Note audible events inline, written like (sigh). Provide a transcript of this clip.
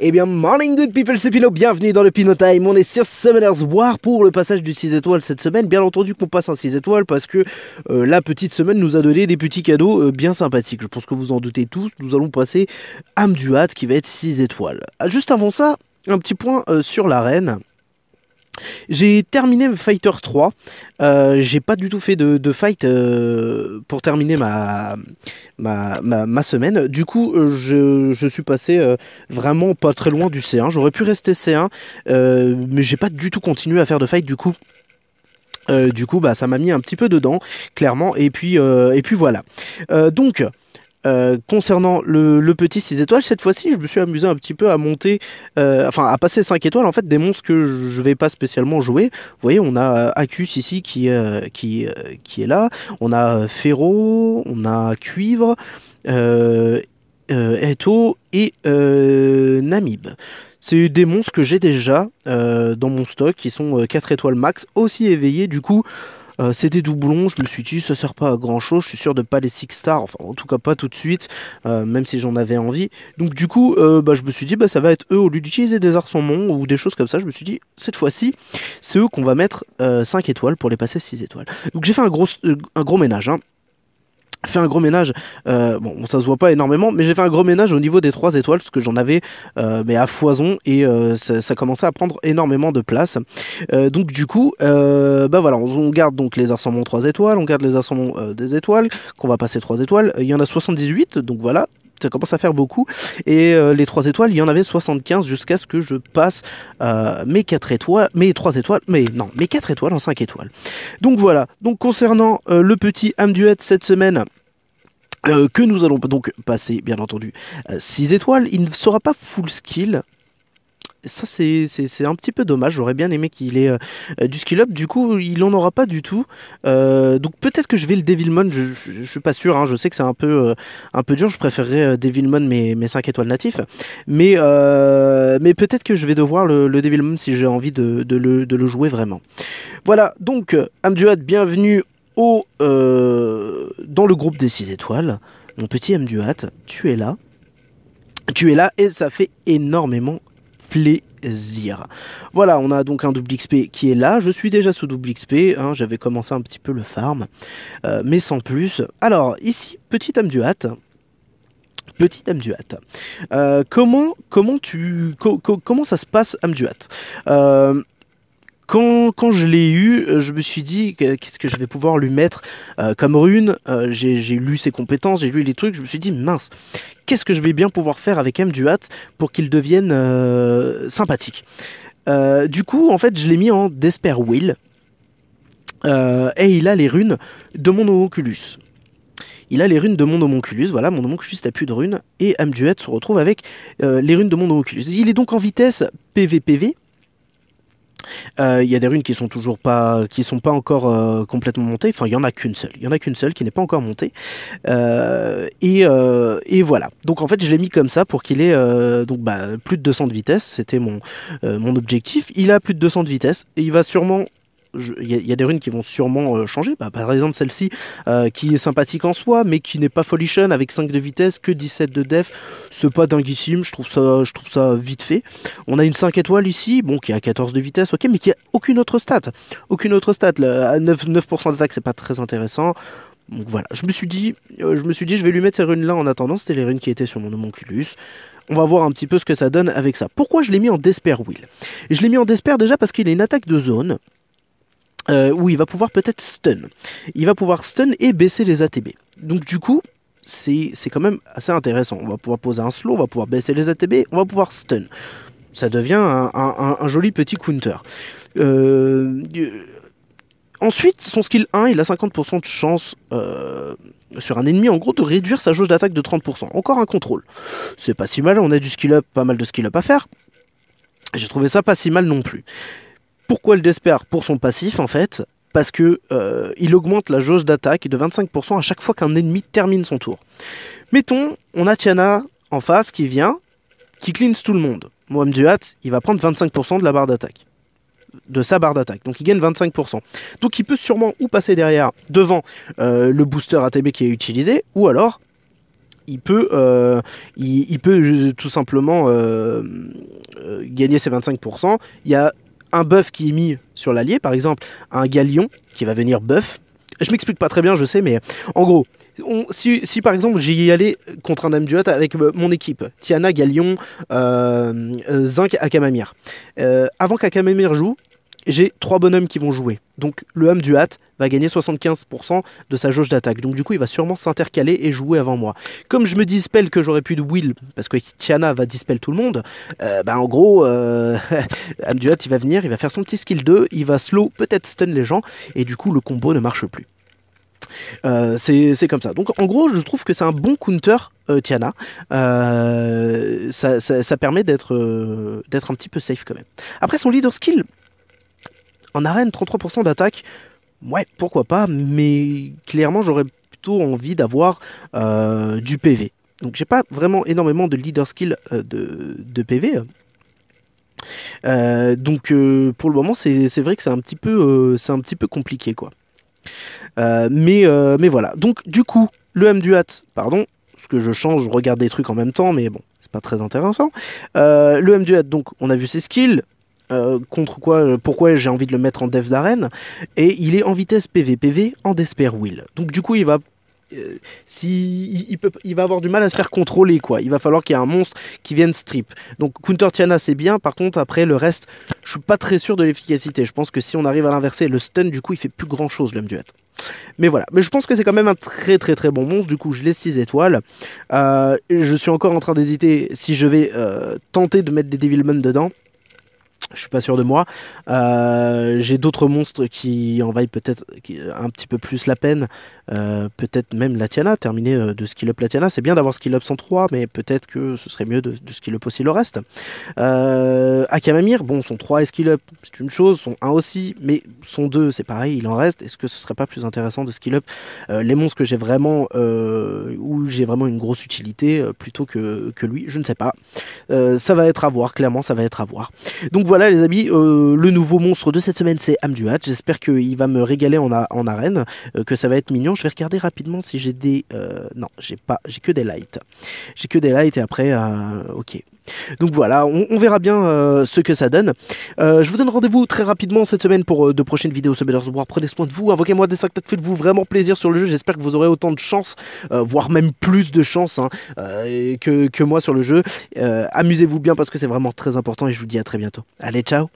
Et eh bien, morning good people, c'est Pino, bienvenue dans le Pinot Time. On est sur Summoner's War pour le passage du 6 étoiles cette semaine. Bien entendu qu'on passe un 6 étoiles parce que euh, la petite semaine nous a donné des petits cadeaux euh, bien sympathiques. Je pense que vous en doutez tous, nous allons passer Amduat qui va être 6 étoiles. Ah, juste avant ça, un petit point euh, sur l'arène. J'ai terminé Fighter 3. Euh, j'ai pas du tout fait de, fight euh, pour terminer ma, ma, semaine. Du coup, euh, je, suis passé vraiment pas très loin du C1. J'aurais pu rester C1, mais j'ai pas du tout continué à faire de fight. Du coup, du coup bah, ça m'a mis un petit peu dedans, clairement. Et puis, et puis voilà. donc. Euh, concernant le, petit 6 étoiles, cette fois-ci, je me suis amusé un petit peu à monter, euh, enfin à passer 5 étoiles, en fait, des monstres que je ne vais pas spécialement jouer. Vous voyez, on a euh, Acus ici qui, qui, qui est là, on a Ferro, on a Cuivre, Eto et Namib. C'est des monstres que j'ai déjà dans mon stock, qui sont 4 étoiles max, aussi éveillés, du coup... Euh, c'est des doublons, je me suis dit, ça sert pas à grand chose, je suis sûr de pas les six stars, enfin en tout cas pas tout de suite, euh, même si j'en avais envie. Donc du coup, euh, bah, je me suis dit, bah, ça va être eux, au lieu d'utiliser des mont ou des choses comme ça, je me suis dit, cette fois-ci, c'est eux qu'on va mettre 5 étoiles pour les passer à 6 étoiles. Donc j'ai fait un gros, un gros ménage. Hein fait un gros ménage. Euh, bon, ça se voit pas énormément, mais j'ai fait un gros ménage au niveau des trois étoiles parce que j'en avais euh, mais à foison et euh, ça, commençait à prendre énormément de place. donc du coup, bah voilà, on, garde donc les ensembles 3 étoiles, on garde les ensembles des étoiles qu'on va passer 3 étoiles. Il y en a 78, donc voilà, ça commence à faire beaucoup. Et euh, les 3 étoiles, il y en avait 75 jusqu'à ce que je passe euh, mes 4 étoiles, mes 3 étoiles, mais non, mes 4 étoiles en 5 étoiles. Donc voilà, donc concernant euh, le petit duet cette semaine, que nous allons donc passer, bien entendu, 6 étoiles. Il ne sera pas full skill, ça c'est un petit peu dommage. J'aurais bien aimé qu'il ait euh, euh, du skill up. Du coup, il en aura pas du tout. Euh, donc peut-être que je vais le Devilmon. Je, je, suis pas sûr. Hein. Je sais que c'est un peu un peu dur. Je préférerais Devilmon mes mes 5 étoiles natifs. Mais mais peut-être que je vais devoir le, le Devilmon si j'ai envie de, le, jouer vraiment. Voilà. Donc Amduat, bienvenue au dans le groupe des 6 étoiles. Mon petit Amduat, tu es là. Tu es là et ça fait énormément plaisir. Voilà, on a donc un double XP qui est là. Je suis déjà sous double XP, hein, j'avais commencé un petit peu le farm, euh, mais sans plus. Alors, ici, petit âme du hâte. Petite Amduat, euh, comment, comment, tu, comment ça se passe Amduat euh, quand, je l'ai eu, euh, je me suis dit euh, qu'est-ce que je vais pouvoir lui mettre euh, comme rune. j'ai, lu ses compétences, j'ai lu les trucs. Je me suis dit mince, qu'est-ce que je vais bien pouvoir faire avec M. pour qu'il devienne sympathique. du coup, en fait, je l'ai mis en Desper Will et il a les runes de mon oculus. Il a les runes de mon homunculus, voilà, mon homunculus n'a plus de runes, et Amduat se retrouve avec les runes de mon oculus. Il est donc en vitesse PVPV, euh, il y a des runes qui sont toujours pas, qui sont pas encore euh, complètement montées. Enfin, il y en a qu'une seule. Il y en a qu'une seule qui n'est pas encore montée. Euh, et, voilà. Donc en fait, je l'ai mis comme ça pour qu'il ait donc bah, plus de 200 de vitesse. C'était mon mon objectif. Il a plus de 200 de vitesse et il va sûrement il y, a des runes qui vont sûrement euh, changer. Bah, par exemple, celle-ci, euh, qui est sympathique en soi, mais qui n'est pas folichon, avec 5 de vitesse, que 17 de def. C'est pas dinguissime, je trouve, ça, je trouve ça vite fait. On a une 5 étoiles ici, bon, qui a 14 de vitesse, ok, mais qui a aucune autre stat. Aucune autre stat. 9%, 9 d'attaque, c'est pas très intéressant. Donc voilà, je me suis dit, euh, je me suis dit, je vais lui mettre ces runes-là en attendant. C'était les runes qui étaient sur mon homonculus. On va voir un petit peu ce que ça donne avec ça. Pourquoi je l'ai mis en Despair Will Je l'ai mis en Despair déjà parce qu'il a une attaque de zone. Euh, où il va pouvoir peut-être stun. Il va pouvoir stun et baisser les ATB. Donc du coup, c'est quand même assez intéressant. On va pouvoir poser un slow, on va pouvoir baisser les ATB, on va pouvoir stun. Ça devient un, joli petit counter. Euh, ensuite, son skill 1, il a 50% de chance euh, sur un ennemi, en gros, de réduire sa jauge d'attaque de 30%. Encore un contrôle. C'est pas si mal, on a du skill up, pas mal de skill up à faire. J'ai trouvé ça pas si mal non plus. Pourquoi le Desper Pour son passif en fait, parce que euh, il augmente la jauge d'attaque de 25% à chaque fois qu'un ennemi termine son tour. Mettons, on a Tiana en face qui vient, qui cleanse tout le monde. Mohamed Duhat, il va prendre 25% de la barre d'attaque. De sa barre d'attaque. Donc il gagne 25%. Donc il peut sûrement ou passer derrière, devant euh, le booster ATB qui est utilisé, ou alors il peut, euh, il, peut tout simplement gagner ses 25%. Il y a un bœuf qui est mis sur l'allié, par exemple, un galion qui va venir bœuf. Je m'explique pas très bien, je sais, mais en gros, si, par exemple j'y allais contre un Hôte avec euh, mon équipe, Tiana, Galion, euh, euh, Zinc, Akamamir, avant qu'Akamamir joue, j'ai trois bonhommes qui vont jouer. Donc le homme du Hat va gagner 75% de sa jauge d'attaque. Donc du coup, il va sûrement s'intercaler et jouer avant moi. Comme je me dispel que j'aurais pu de Will, parce que Tiana va dispel tout le monde, bah, en gros, euh, (laughs) du il va venir, il va faire son petit skill 2, il va slow, peut-être stun les gens, et du coup, le combo ne marche plus. Euh, c'est comme ça. Donc en gros, je trouve que c'est un bon counter euh, Tiana. ça, ça, permet d'être un petit peu safe quand même. Après son leader skill, en arène, 33% d'attaque, ouais, pourquoi pas, mais clairement, j'aurais plutôt envie d'avoir euh, du PV. Donc, j'ai pas vraiment énormément de leader skill euh, de, PV. Euh, donc, pour le moment, c'est vrai que c'est un, petit peu, compliqué, quoi. mais, voilà. Donc, du coup, le M du hat, pardon, parce que je change, je regarde des trucs en même temps, mais bon, c'est pas très intéressant. M le Hat. donc, on a vu ses skills, euh, contre quoi, euh, pourquoi j'ai envie de le mettre en dev d'arène. Et il est en vitesse PVPV en Despair Will. Donc du coup, il va euh, si, il, peut, il, va avoir du mal à se faire contrôler quoi. Il va falloir qu'il y ait un monstre qui vienne strip. Donc Counter Tiana c'est bien, par contre après le reste, je suis pas très sûr de l'efficacité. Je pense que si on arrive à l'inverser, le stun du coup il fait plus grand chose l'homme être Mais voilà, mais je pense que c'est quand même un très très très bon monstre, du coup je laisse 6 étoiles. je suis encore en train d'hésiter si je vais tenter de mettre des Devilman dedans. Je suis pas sûr de moi. Euh, j'ai d'autres monstres qui envahissent peut-être un petit peu plus la peine. Euh, peut-être même la Tiana, terminer euh, de skill up Latiana. C'est bien d'avoir skill up 3, mais peut-être que ce serait mieux de, skill up aussi le reste. Akamamir, bon, son 3 est skill up, c'est une chose, son 1 aussi, mais son 2, c'est pareil, il en reste. Est-ce que ce serait pas plus intéressant de skill up les monstres que j'ai vraiment, où j'ai vraiment une grosse utilité plutôt que, que lui Je ne sais pas. ça va être à voir, clairement, ça va être à voir. Donc voilà les amis, euh, le nouveau monstre de cette semaine c'est Amduat. J'espère qu'il va me régaler en, en arène, euh, que ça va être mignon. Je vais regarder rapidement si j'ai des... Euh, non, j'ai pas, j'ai que des lights. J'ai que des lights et après, ok, donc voilà, on, verra bien euh, ce que ça donne. Euh, je vous donne rendez-vous très rapidement cette semaine pour euh, de prochaines vidéos sur meilleur Prenez soin de vous, invoquez-moi des sacs faites-vous vraiment plaisir sur le jeu. J'espère que vous aurez autant de chance, voire même plus de chance hein, que, que, moi sur le jeu. Amusez-vous bien parce que c'est vraiment très important et je vous dis à très bientôt. Allez, ciao